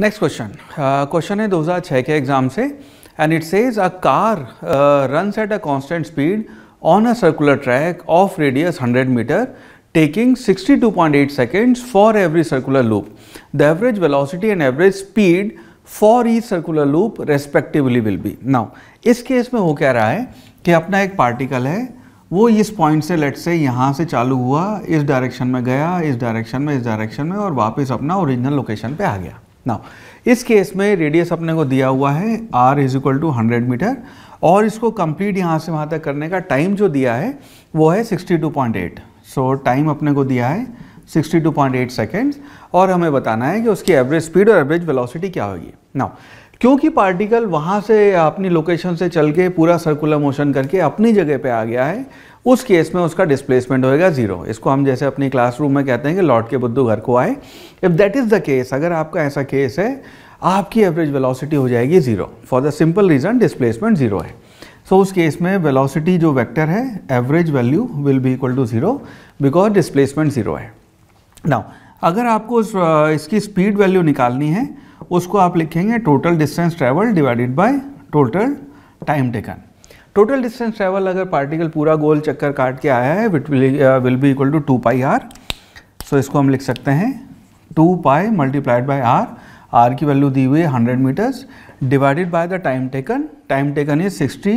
next question question है 2006 के exam से and it says a car run at a constant speed on a circular track of radius 100 meter point 62.8 seconds for every circular loop the average velocity and average speed for each circular loop respectively will be now इस case में हो क्या रहा है कि अपना एक particle है वो इस पॉइंट से लेट से यहाँ से चालू हुआ इस डायरेक्शन में गया इस डायरेक्शन में इस डायरेक्शन में और वापस अपना ओरिजिनल लोकेशन पे आ गया ना इस केस में रेडियस अपने को दिया हुआ है R is equal to hundred meter और इसको कंप्लीट यहाँ से वहाँ तक करने का टाइम जो दिया है वो है 62.8 सो टाइम अपने को दिया है 62.8 सेकेंड्स और हमें बताना है कि उसकी एवरेज स्पीड और एवरेज वेलोसिटी क्या होगी नाउ क्योंकि पार्टिकल वहाँ से अपनी लोकेशन से चल के पूरा सर्कुलर मोशन करके अपनी जगह पे आ गया है उस केस में उसका डिस्प्लेसमेंट होएगा ज़ीरो इसको हम जैसे अपनी क्लासरूम में कहते हैं कि लौट के बुद्धू घर को आए if that is the case अगर आपका ऐसा केस है आपकी एवरेज वेलोसिटी हो जाएगी zero for the simple reason displacement zero है सो so, उस केस में वेलोसिटी जो वेक्टर है average value will be equal to zero because displacement zero है नाउ अगर आपको इसकी स्पीड वैल्यू निकालनी है उसको आप लिखेंगे total distance travel divided by total time taken total distance travel अगर पार्टिकल पूरा गोल चक्कर काट के आया है it will be equal to two pi R so इसको हम लिख सकते हैं two pi multiplied by R R की वैल्यू दी हुई है hundred meters divided by the time taken time taken is sixty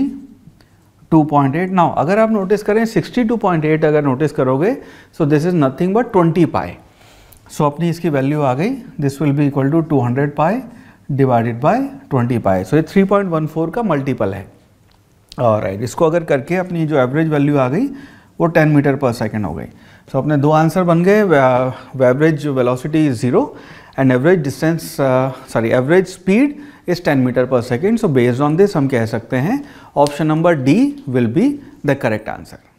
two point eight now अगर आप नोटिस करें सिक्सटी टू पॉइंट एट अगर नोटिस करोगे so this is nothing but twenty pi so अपनी इसकी वैल्यू आ गई this will be equal to two hundred pi divided by twenty pi so ये थ्री पॉइंट वन फोर का multiple है और राइट इसको अगर करके अपनी जो एवरेज वैल्यू आ गई वो टेन मीटर पर सेकेंड हो गई सो so, अपने दो आंसर बन गए average velocity is zero and average distance sorry average speed is ten meter per second so based on this हम कह सकते हैं option number D will be the correct answer